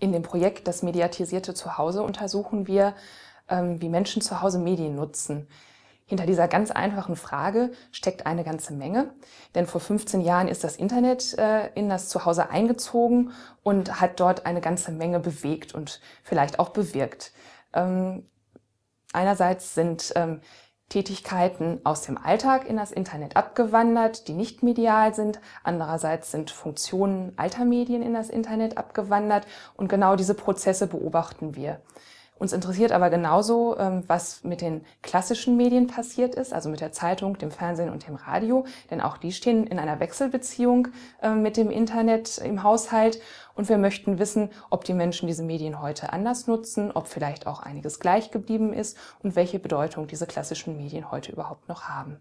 In dem Projekt Das mediatisierte Zuhause untersuchen wir, ähm, wie Menschen zu Hause Medien nutzen. Hinter dieser ganz einfachen Frage steckt eine ganze Menge, denn vor 15 Jahren ist das Internet äh, in das Zuhause eingezogen und hat dort eine ganze Menge bewegt und vielleicht auch bewirkt. Ähm, einerseits sind ähm, Tätigkeiten aus dem Alltag in das Internet abgewandert, die nicht medial sind. Andererseits sind Funktionen alter Medien in das Internet abgewandert und genau diese Prozesse beobachten wir. Uns interessiert aber genauso, ähm, was mit den klassischen Medien passiert ist, also mit der Zeitung, dem Fernsehen und dem Radio, denn auch die stehen in einer Wechselbeziehung ähm, mit dem Internet im Haushalt und wir möchten wissen, ob die Menschen diese Medien heute anders nutzen, ob vielleicht auch einiges gleich geblieben ist und welche Bedeutung diese klassischen Medien heute überhaupt noch haben.